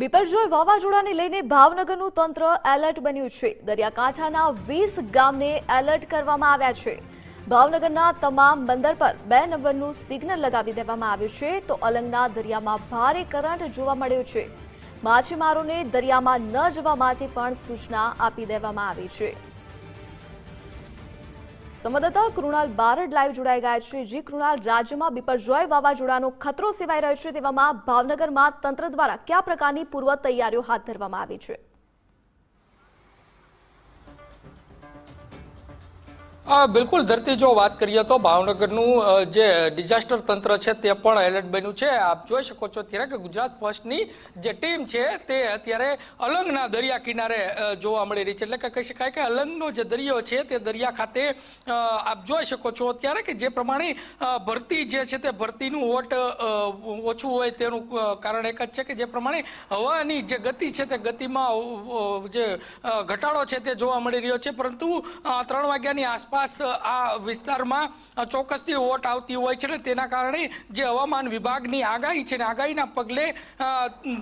બિપરજોય વાવાઝોડાને લઈને ભાવનગરનું તંત્ર એલર્ટ બન્યું છે દરિયાકાંઠાના વીસ ગામને એલર્ટ કરવામાં આવ્યા છે ભાવનગરના તમામ બંદર પર બે નંબરનું સિગ્નલ લગાવી દેવામાં આવ્યું છે તો અલંગના દરિયામાં ભારે કરંટ જોવા મળ્યો છે માછીમારોને દરિયામાં ન જવા માટે પણ સૂચના આપી દેવામાં આવી છે સંવાદદાતા કૃણાલ બારડ લાઈવ જોડાઈ ગયા છે જે કૃણાલ રાજ્યમાં બિપરજોય વાવાઝોડાનો ખતરો સેવાઈ રહ્યો છે તેવામાં ભાવનગરમાં તંત્ર દ્વારા કયા પ્રકારની પૂર્વ તૈયારીઓ હાથ ધરવામાં આવી છે બિલકુલ ધરતી જો વાત કરીએ તો ભાવનગરનું જે ડિઝાસ્ટર તંત્ર છે તે પણ એલર્ટ બન્યું છે આપ જોઈ શકો છો અત્યારે કે ગુજરાત ફર્સ્ટની જે ટીમ છે તે અત્યારે અલંગના દરિયા કિનારે જોવા મળી રહી છે એટલે કે કહી શકાય કે અલંગનો જે દરિયો છે તે દરિયા ખાતે આપ જોઈ શકો છો અત્યારે કે જે પ્રમાણે ભરતી જે છે તે ભરતીનું વોટ ઓછું હોય તેનું કારણ એક જ છે કે જે પ્રમાણે હવાની જે ગતિ છે તે ગતિમાં જે ઘટાડો છે તે જોવા મળી રહ્યો છે પરંતુ ત્રણ વાગ્યાની આસપાસ આસપાસ આ વિસ્તારમાં ચોક્કસથી વોટ આવતી હોય છે ને તેના કારણે જે હવામાન વિભાગની આગાહી છે ને આગાહીના પગલે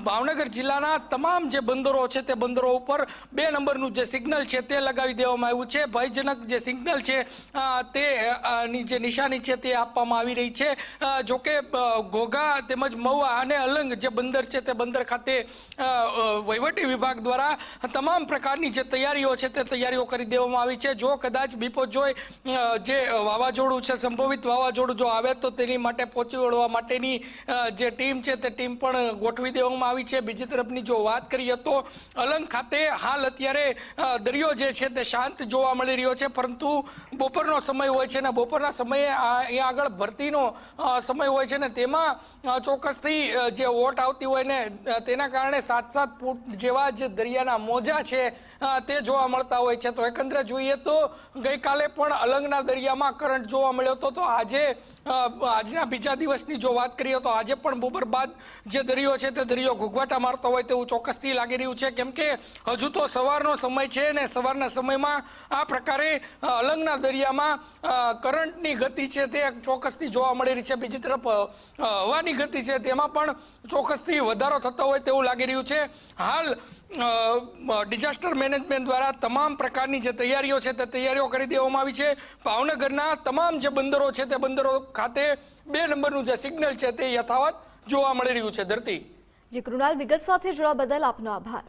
ભાવનગર જિલ્લાના તમામ જે બંદરો છે તે બંદરો ઉપર બે નંબરનું જે સિગ્નલ છે તે લગાવી દેવામાં આવ્યું છે ભયજનક જે સિગ્નલ છે તે જે નિશાની છે તે આપવામાં આવી રહી છે જોકે ઘોઘા તેમજ મહુવા અને અલંગ જે બંદર છે તે બંદર ખાતે વહીવટી વિભાગ દ્વારા તમામ પ્રકારની જે તૈયારીઓ છે તે તૈયારીઓ કરી દેવામાં આવી છે જો કદાચ બીપો જો હોય જે વાવાઝોડું છે સંભવિત વાવાઝોડું જો આવે તો તેની માટે પહોંચી વળવા માટેની જે ટીમ છે તે ટીમ પણ ગોઠવી દેવામાં આવી છે બીજી તરફની જો વાત કરીએ તો અલંગ ખાતે હાલ અત્યારે દરિયો જે છે તે શાંત જોવા મળી રહ્યો છે પરંતુ બપોરનો સમય હોય છે અને બપોરના સમયે અહીંયા આગળ ભરતીનો સમય હોય છે ને તેમાં ચોક્કસથી જે વોટ આવતી હોય ને તેના કારણે સાત સાત ફૂટ જેવા જે દરિયાના મોજા છે તે જોવા મળતા હોય છે તો એકંદરે જોઈએ તો ગઈકાલે પણ અલંગના દરિયામાં કરંટ જોવા મળ્યો હતો તો આજે આજના બીજા દિવસની જો વાત કરીએ તો આજે પણ બપોર બાદ જે દરિયો છે તે દરિયો ઘૂઘવાટા મારતો હોય તેવું ચોક્કસથી લાગી રહ્યું છે કેમ કે હજુ તો સવારનો સમય છે અને સવારના સમયમાં આ પ્રકારે અલંગના દરિયામાં કરંટની ગતિ છે તે ચોક્કસથી જોવા મળી રહી છે બીજી તરફ હવાની ગતિ છે તેમાં પણ ચોક્કસથી વધારો થતો હોય તેવું લાગી રહ્યું છે હાલ ડિઝાસ્ટર મેનેજમેન્ટ દ્વારા તમામ પ્રકારની જે તૈયારીઓ છે તે તૈયારીઓ કરી દેવામાં કરવામાં આવી છે ભાવનગરના તમામ જે બંદરો છે તે બંદરો ખાતે બે નંબરનું જે સિગ્નલ છે તે યથાવત જોવા મળી રહ્યું છે ધરતી જે કૃણાલ વિગત સાથે જોડા બદલ આપનો આભાર